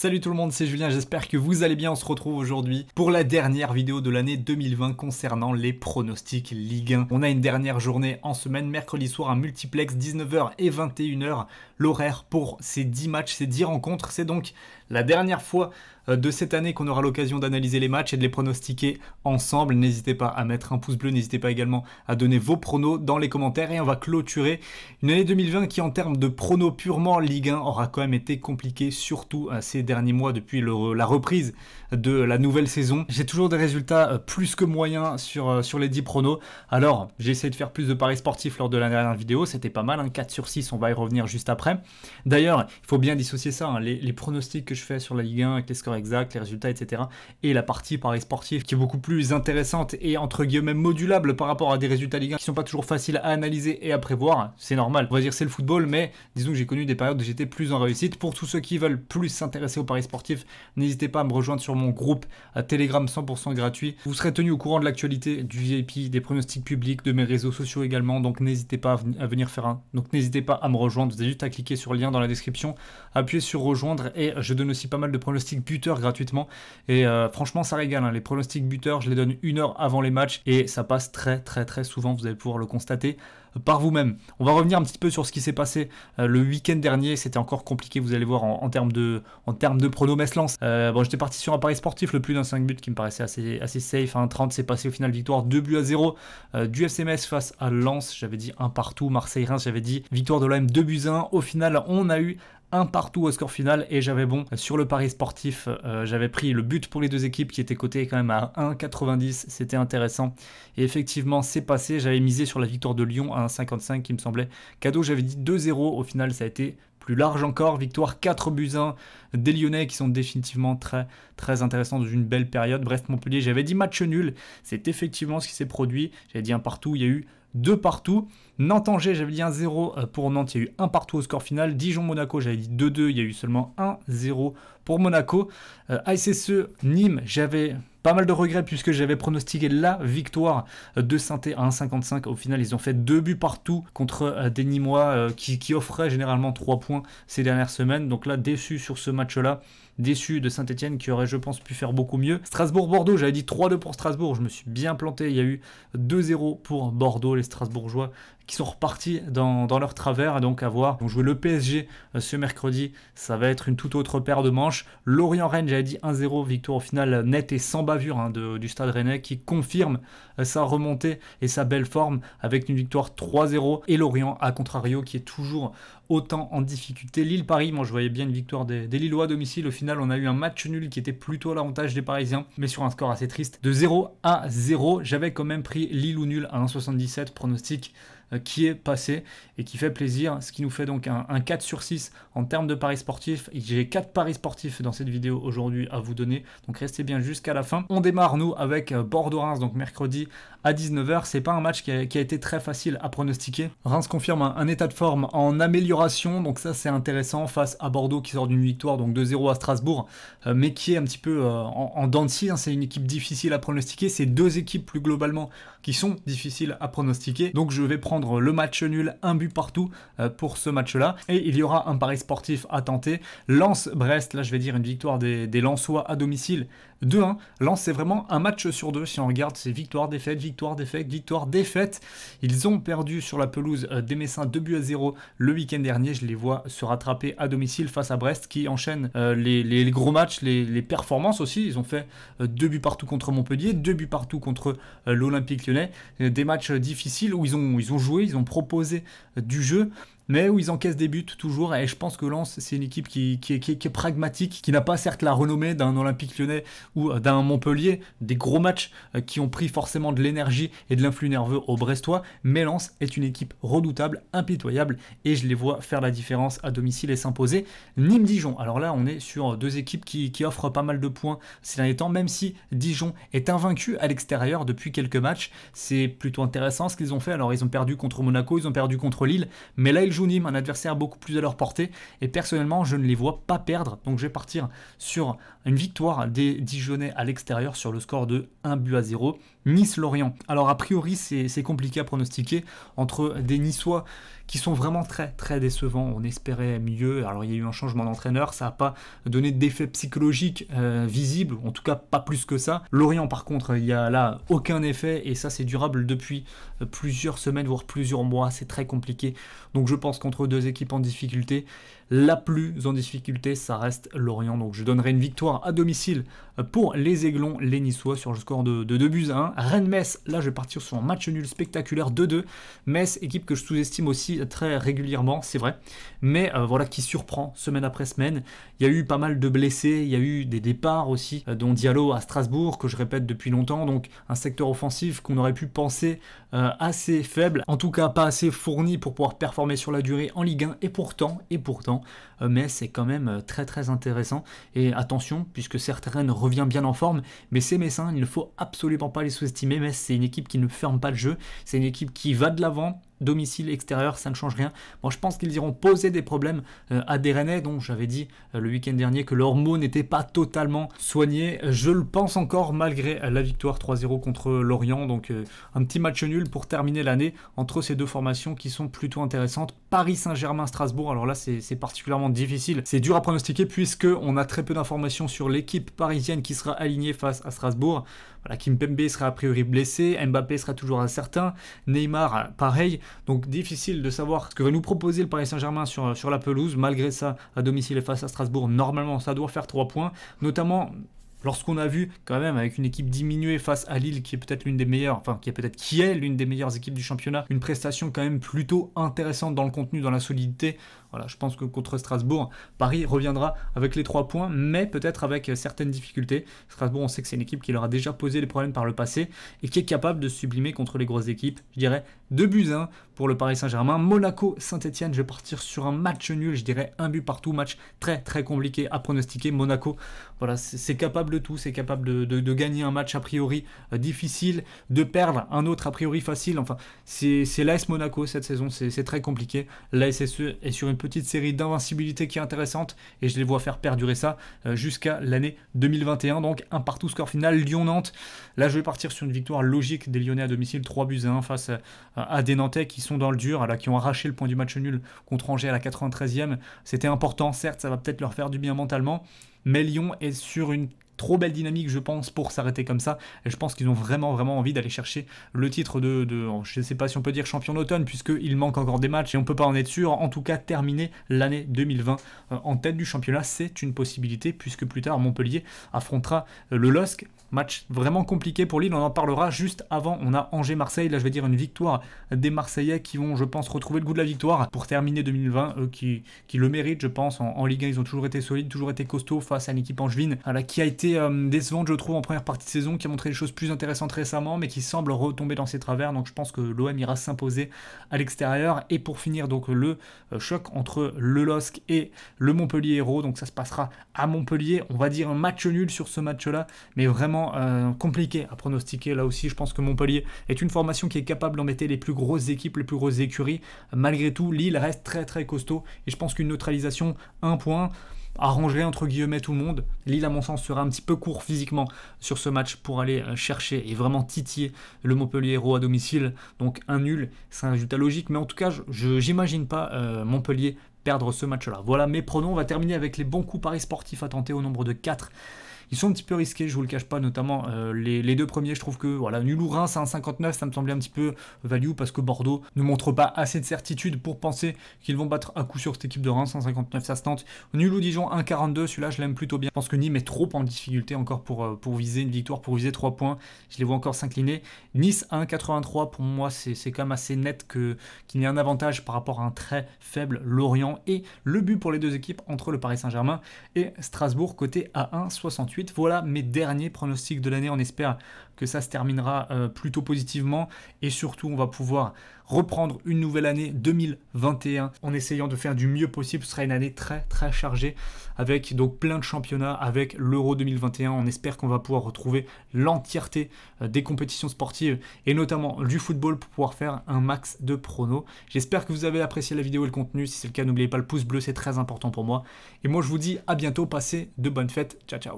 Salut tout le monde, c'est Julien, j'espère que vous allez bien. On se retrouve aujourd'hui pour la dernière vidéo de l'année 2020 concernant les pronostics Ligue 1. On a une dernière journée en semaine, mercredi soir, un multiplex 19h et 21h. L'horaire pour ces 10 matchs, ces 10 rencontres, c'est donc la dernière fois euh, de cette année qu'on aura l'occasion d'analyser les matchs et de les pronostiquer ensemble. N'hésitez pas à mettre un pouce bleu, n'hésitez pas également à donner vos pronos dans les commentaires et on va clôturer une année 2020 qui en termes de pronos purement Ligue 1 aura quand même été compliquée, surtout ces derniers mois depuis la reprise de la nouvelle saison. J'ai toujours des résultats euh, plus que moyens sur, euh, sur les 10 pronos. Alors j'ai essayé de faire plus de paris sportifs lors de la dernière vidéo, c'était pas mal, 4 hein. sur 6, on va y revenir juste après. D'ailleurs, il faut bien dissocier ça, hein. les, les pronostics que je fais sur la Ligue 1 avec les scores exacts, les résultats, etc. Et la partie paris sportif qui est beaucoup plus intéressante et entre guillemets modulable par rapport à des résultats Ligue 1 qui sont pas toujours faciles à analyser et à prévoir. C'est normal. On va dire c'est le football, mais disons que j'ai connu des périodes où j'étais plus en réussite. Pour tous ceux qui veulent plus s'intéresser au paris Sportif n'hésitez pas à me rejoindre sur mon groupe à Telegram 100% gratuit. Vous serez tenu au courant de l'actualité du VIP, des pronostics publics, de mes réseaux sociaux également. Donc n'hésitez pas à venir faire un. Donc n'hésitez pas à me rejoindre. Vous avez juste à cliquer sur le lien dans la description, appuyer sur rejoindre et je donne aussi pas mal de pronostics buteurs gratuitement. Et euh, franchement, ça régale. Hein. Les pronostics buteurs, je les donne une heure avant les matchs et ça passe très très très souvent. Vous allez pouvoir le constater par vous-même. On va revenir un petit peu sur ce qui s'est passé euh, le week-end dernier. C'était encore compliqué, vous allez voir, en, termes de, en termes de lance euh, bon, j'étais parti sur un pari sportif, le plus d'un 5 buts qui me paraissait assez, assez safe. un 30 s'est passé au final, victoire 2 buts à 0 du FCMS face à Lens. J'avais dit un partout. Marseille-Reims, j'avais dit victoire de l'OM 2 buts à 1. Au final, on a eu un partout au score final et j'avais bon sur le pari sportif euh, j'avais pris le but pour les deux équipes qui étaient coté quand même à 1,90 c'était intéressant et effectivement c'est passé j'avais misé sur la victoire de Lyon à 1,55 qui me semblait cadeau j'avais dit 2-0 au final ça a été plus large encore victoire 4 buts 1 des Lyonnais qui sont définitivement très très intéressants dans une belle période Brest Montpellier j'avais dit match nul c'est effectivement ce qui s'est produit j'avais dit un partout il y a eu deux partout. Nantes Angers, j'avais dit 1-0 euh, pour Nantes, il y a eu 1 partout au score final. Dijon Monaco, j'avais dit 2-2, il y a eu seulement 1-0 pour Monaco. ISSE, euh, Nîmes, j'avais pas mal de regrets puisque j'avais pronostiqué la victoire de saint à 1,55. Au final, ils ont fait deux buts partout contre euh, des Nîmois qui, qui offraient généralement 3 points ces dernières semaines. Donc là, déçu sur ce match-là déçu de Saint-Etienne qui aurait, je pense, pu faire beaucoup mieux. Strasbourg-Bordeaux, j'avais dit 3-2 pour Strasbourg, je me suis bien planté. Il y a eu 2-0 pour Bordeaux, les Strasbourgeois qui sont repartis dans, leur travers. Et donc à voir. On le PSG euh, ce mercredi, ça va être une toute autre paire de manches. Lorient-Rennes, j'avais dit 1-0, victoire au final nette et sans bavure hein, du stade rennais qui confirme euh, sa remontée et sa belle forme avec une victoire 3-0. Et Lorient, à contrario, qui est toujours autant en difficulté. Lille-Paris, moi je voyais bien une victoire des, Lillois à domicile. Au final, on a eu un match nul qui était plutôt à l'avantage des Parisiens, mais sur un score assez triste. De 0 à 0, j'avais quand même pris Lille ou nul à 1,77 pronostic euh, qui est passé et qui fait plaisir, ce qui nous fait donc un, 4 sur 6 en termes de paris sportifs. J'ai 4 paris sportifs dans cette vidéo aujourd'hui à vous donner, donc restez bien jusqu'à la fin. On démarre nous avec euh, Bordeaux-Reims, donc mercredi à 19h. C'est pas un match qui a, été très facile à pronostiquer. Reims confirme un, état de forme en amélioration, donc ça c'est intéressant face à Bordeaux qui sort d'une victoire donc 2-0 à Strasbourg, euh, mais qui est un petit peu en, dents de scie. Hein. c'est une équipe difficile à pronostiquer. C'est deux équipes plus globalement qui sont difficiles à pronostiquer. Donc je vais prendre le match nul, un but partout euh, pour ce match-là. Et il y aura un pari sportif à tenter. lance brest là je vais dire une victoire des, des à domicile 2-1. Lance c'est vraiment un match sur deux. Si on regarde, c'est victoire, défaite, victoire, défaite, victoire, défaite. Ils ont perdu sur la pelouse euh, des Messins 2 buts à 0 le week-end dernier. Je les vois se rattraper à domicile face à Brest qui enchaîne euh, les, gros matchs, les, performances aussi. Ils ont fait deux buts partout contre Montpellier, deux buts partout contre l'Olympique lyonnais. Des matchs difficiles où ils ont, ils ont joué ils ont proposé du jeu mais où ils encaissent des buts toujours. Et je pense que Lens, c'est une équipe qui, qui, est pragmatique, qui n'a pas certes la renommée d'un Olympique lyonnais ou d'un Montpellier, des gros matchs euh, qui ont pris forcément de l'énergie et de l'influx nerveux au Brestois, mais Lens est une équipe redoutable, impitoyable, et je les vois faire la différence à domicile et s'imposer. Nîmes-Dijon, alors là, on est sur deux équipes qui, qui offrent pas mal de points ces derniers temps, même si Dijon est invaincu à l'extérieur depuis quelques matchs. C'est plutôt intéressant ce qu'ils ont fait. Alors, ils ont perdu contre Monaco, ils ont perdu contre Lille, mais là, ils un adversaire beaucoup plus à leur portée. Et personnellement, je ne les vois pas perdre. Donc je vais partir sur une victoire des Dijonais à l'extérieur sur le score de 1 but à 0. Nice-Lorient. Alors a priori c'est compliqué à pronostiquer entre des Niçois qui sont vraiment très très décevants. On espérait mieux. Alors il y a eu un changement d'entraîneur, ça n'a pas donné d'effet psychologique euh, visible, en tout cas pas plus que ça. Lorient par contre, il n'y a là aucun effet et ça c'est durable depuis euh, plusieurs semaines, voire plusieurs mois. C'est très compliqué. Donc je pense qu'entre deux équipes en difficulté, la plus en difficulté, ça reste Lorient. Donc je donnerai une victoire à domicile euh, pour les Aiglons, les Niçois sur le score de, de 2 buts à 1 Rennes-Metz, là je vais partir sur un match nul spectaculaire 2-2. Metz, équipe que je sous-estime aussi très régulièrement, c'est vrai. Mais euh, voilà, qui surprend semaine après semaine. Il y a eu pas mal de blessés, il y a eu des départs aussi, euh, dont Diallo à Strasbourg, que je répète depuis longtemps. Donc un secteur offensif qu'on aurait pu penser euh, assez faible, en tout cas pas assez fourni pour pouvoir performer sur la durée en Ligue 1. Et pourtant, et pourtant, Metz est quand même très très intéressant. Et attention, puisque certes Rennes revient bien en forme, mais ces Messins, il ne faut absolument pas les sous sous mais c'est une équipe qui ne ferme pas le jeu, c'est une équipe qui va de l'avant, domicile, extérieur, ça ne change rien. Moi, je pense qu'ils iront poser des problèmes euh, à des Rennais, dont j'avais dit euh, le week-end dernier que leur mot n'était pas totalement soigné. Je le pense encore, malgré la victoire 3-0 contre Lorient. Donc, euh, un petit match nul pour terminer l'année entre ces deux formations qui sont plutôt intéressantes. Paris Saint-Germain, Strasbourg, alors là, c'est particulièrement difficile. C'est dur à pronostiquer puisque on a très peu d'informations sur l'équipe parisienne qui sera alignée face à Strasbourg. Voilà, Kimpembe sera a priori blessé, Mbappé sera toujours incertain, Neymar pareil. Donc difficile de savoir ce que va nous proposer le Paris Saint-Germain sur, sur la pelouse. Malgré ça, à domicile et face à Strasbourg, normalement ça doit faire 3 points, notamment lorsqu'on a vu quand même avec une équipe diminuée face à Lille qui est peut-être l'une des meilleures, enfin qui est peut-être qui est l'une des meilleures équipes du championnat, une prestation quand même plutôt intéressante dans le contenu, dans la solidité. Voilà, je pense que contre Strasbourg, Paris reviendra avec les trois points, mais peut-être avec certaines difficultés. Strasbourg, on sait que c'est une équipe qui leur a déjà posé des problèmes par le passé et qui est capable de sublimer contre les grosses équipes. Je dirais 2 buts 1 hein, pour le Paris Saint-Germain. Monaco, Saint-Etienne, je vais partir sur un match nul, je dirais un but partout, match très très compliqué à pronostiquer. Monaco, voilà, c'est capable de tout, c'est capable de, gagner un match a priori euh, difficile, de perdre un autre a priori facile. Enfin, c'est l'AS Monaco cette saison, c'est très compliqué. L'ASSE est sur une petite série d'invincibilité qui est intéressante et je les vois faire perdurer ça euh, jusqu'à l'année 2021. Donc un partout score final, Lyon-Nantes. Là, je vais partir sur une victoire logique des Lyonnais à domicile, 3 buts 1 face à à euh, des Nantais qui sont dans le dur, là, qui ont arraché le point du match nul contre Angers à la 93e. C'était important, certes, ça va peut-être leur faire du bien mentalement, mais Lyon est sur une trop belle dynamique, je pense, pour s'arrêter comme ça. Et je pense qu'ils ont vraiment, vraiment envie d'aller chercher le titre de, de oh, je ne sais pas si on peut dire champion d'automne, puisqu'il manque encore des matchs et on ne peut pas en être sûr. En tout cas, terminer l'année 2020 euh, en tête du championnat, c'est une possibilité, puisque plus tard, Montpellier affrontera euh, le LOSC. Match vraiment compliqué pour Lille, on en parlera juste avant. On a Angers-Marseille, là je vais dire une victoire des Marseillais qui vont, je pense, retrouver le goût de la victoire pour terminer 2020, euh, qui, le méritent, je pense. En, Ligue 1, ils ont toujours été solides, toujours été costauds face à une équipe angevine euh, qui a été euh, décevante, je trouve, en première partie de saison, qui a montré des choses plus intéressantes récemment, mais qui semble retomber dans ses travers. Donc je pense que l'OM ira s'imposer à l'extérieur. Et pour finir, donc le choc entre le LOSC et le Montpellier Héros. Donc ça se passera à Montpellier. On va dire un match nul sur ce match-là, mais vraiment euh, compliqué à pronostiquer. Là aussi, je pense que Montpellier est une formation qui est capable d'embêter les plus grosses équipes, les plus grosses écuries. Malgré tout, Lille reste très très costaud et je pense qu'une neutralisation, un point, arrangerait entre guillemets tout le monde. Lille, à mon sens, sera un petit peu court physiquement sur ce match pour aller euh, chercher et vraiment titiller le Montpellier Héros à domicile. Donc un nul, c'est un résultat logique, mais en tout cas, je n'imagine pas euh, Montpellier perdre ce match-là. Voilà mes pronoms. On va terminer avec les bons coups paris sportifs à tenter au nombre de 4. Ils sont un petit peu risqués, je vous le cache pas, notamment euh, les, deux premiers. Je trouve que voilà, nulou Reims à 1,59, ça me semblait un petit peu value parce que Bordeaux ne montre pas assez de certitude pour penser qu'ils vont battre à coup sur cette équipe de Reims. 1,59, ça se tente. nulou Dijon 1,42, celui-là, je l'aime plutôt bien. Je pense que Nîmes est trop en difficulté encore pour, euh, pour viser une victoire, pour viser 3 points. Je les vois encore s'incliner. Nice 1,83, pour moi, c'est quand même assez net qu'il y ait un avantage par rapport à un très faible Lorient et le but pour les deux équipes entre le Paris Saint-Germain et Strasbourg, côté à 1,68. Voilà mes derniers pronostics de l'année. On espère que ça se terminera euh, plutôt positivement et surtout on va pouvoir reprendre une nouvelle année 2021 en essayant de faire du mieux possible. Ce sera une année très très chargée avec donc plein de championnats, avec l'Euro 2021. On espère qu'on va pouvoir retrouver l'entièreté euh, des compétitions sportives et notamment du football pour pouvoir faire un max de pronos. J'espère que vous avez apprécié la vidéo et le contenu. Si c'est le cas, n'oubliez pas le pouce bleu, c'est très important pour moi. Et moi je vous dis à bientôt, passez de bonnes fêtes. Ciao ciao